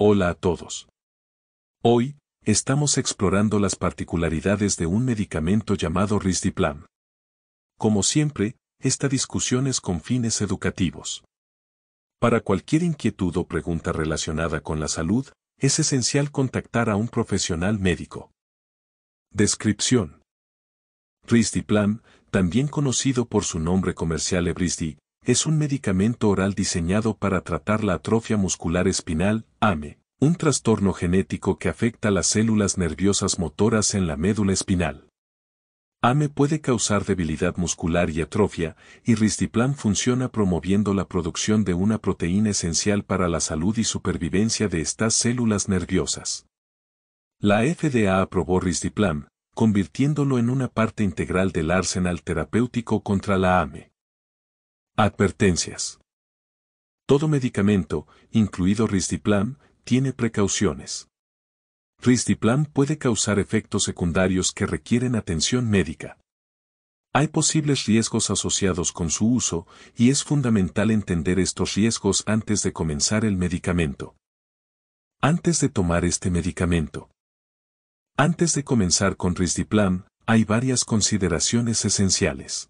Hola a todos. Hoy, estamos explorando las particularidades de un medicamento llamado Risdiplam. Como siempre, esta discusión es con fines educativos. Para cualquier inquietud o pregunta relacionada con la salud, es esencial contactar a un profesional médico. Descripción. Risdiplam, también conocido por su nombre comercial Ebrisdi, es un medicamento oral diseñado para tratar la atrofia muscular espinal, AME, un trastorno genético que afecta las células nerviosas motoras en la médula espinal. AME puede causar debilidad muscular y atrofia, y RISDIPLAM funciona promoviendo la producción de una proteína esencial para la salud y supervivencia de estas células nerviosas. La FDA aprobó Risdiplan, convirtiéndolo en una parte integral del arsenal terapéutico contra la AME. Advertencias. Todo medicamento, incluido Risdiplam, tiene precauciones. Risdiplam puede causar efectos secundarios que requieren atención médica. Hay posibles riesgos asociados con su uso y es fundamental entender estos riesgos antes de comenzar el medicamento. Antes de tomar este medicamento. Antes de comenzar con Risdiplam, hay varias consideraciones esenciales.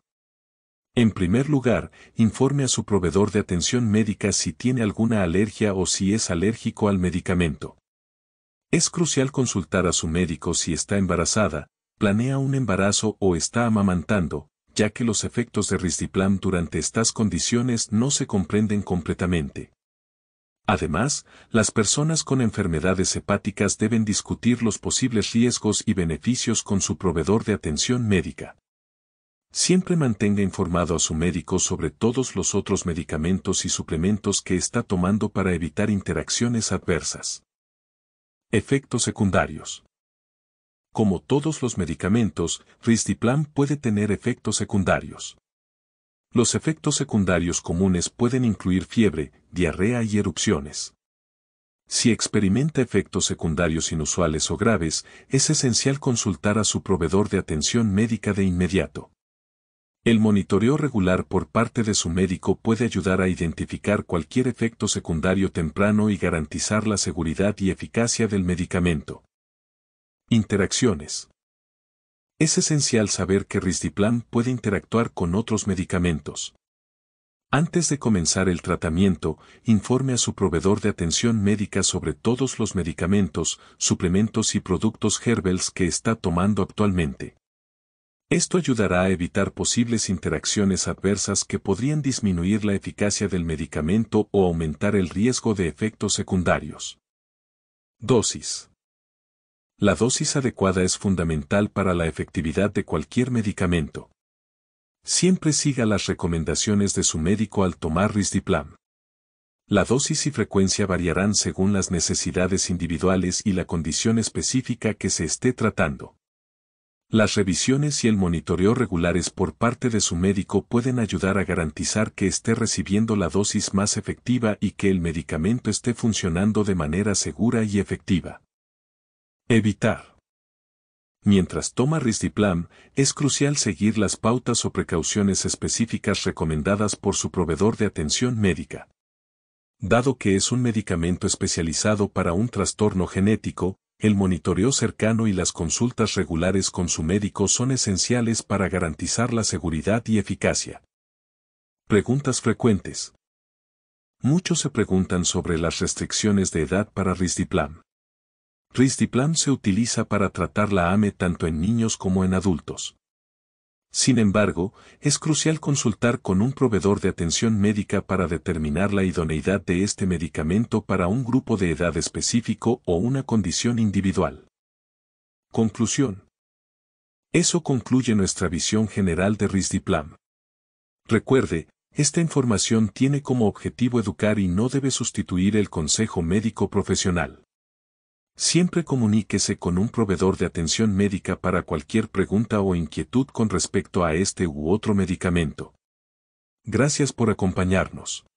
En primer lugar, informe a su proveedor de atención médica si tiene alguna alergia o si es alérgico al medicamento. Es crucial consultar a su médico si está embarazada, planea un embarazo o está amamantando, ya que los efectos de Risdiplam durante estas condiciones no se comprenden completamente. Además, las personas con enfermedades hepáticas deben discutir los posibles riesgos y beneficios con su proveedor de atención médica. Siempre mantenga informado a su médico sobre todos los otros medicamentos y suplementos que está tomando para evitar interacciones adversas. Efectos secundarios. Como todos los medicamentos, Ristiplam puede tener efectos secundarios. Los efectos secundarios comunes pueden incluir fiebre, diarrea y erupciones. Si experimenta efectos secundarios inusuales o graves, es esencial consultar a su proveedor de atención médica de inmediato. El monitoreo regular por parte de su médico puede ayudar a identificar cualquier efecto secundario temprano y garantizar la seguridad y eficacia del medicamento. Interacciones. Es esencial saber que Risdiplam puede interactuar con otros medicamentos. Antes de comenzar el tratamiento, informe a su proveedor de atención médica sobre todos los medicamentos, suplementos y productos herbels que está tomando actualmente. Esto ayudará a evitar posibles interacciones adversas que podrían disminuir la eficacia del medicamento o aumentar el riesgo de efectos secundarios. Dosis. La dosis adecuada es fundamental para la efectividad de cualquier medicamento. Siempre siga las recomendaciones de su médico al tomar risdiplam. La dosis y frecuencia variarán según las necesidades individuales y la condición específica que se esté tratando. Las revisiones y el monitoreo regulares por parte de su médico pueden ayudar a garantizar que esté recibiendo la dosis más efectiva y que el medicamento esté funcionando de manera segura y efectiva. Evitar. Mientras toma Risdiplam, es crucial seguir las pautas o precauciones específicas recomendadas por su proveedor de atención médica. Dado que es un medicamento especializado para un trastorno genético, el monitoreo cercano y las consultas regulares con su médico son esenciales para garantizar la seguridad y eficacia. Preguntas frecuentes. Muchos se preguntan sobre las restricciones de edad para Risdiplam. Risdiplam se utiliza para tratar la AME tanto en niños como en adultos. Sin embargo, es crucial consultar con un proveedor de atención médica para determinar la idoneidad de este medicamento para un grupo de edad específico o una condición individual. Conclusión. Eso concluye nuestra visión general de Risdiplam. Recuerde, esta información tiene como objetivo educar y no debe sustituir el consejo médico profesional. Siempre comuníquese con un proveedor de atención médica para cualquier pregunta o inquietud con respecto a este u otro medicamento. Gracias por acompañarnos.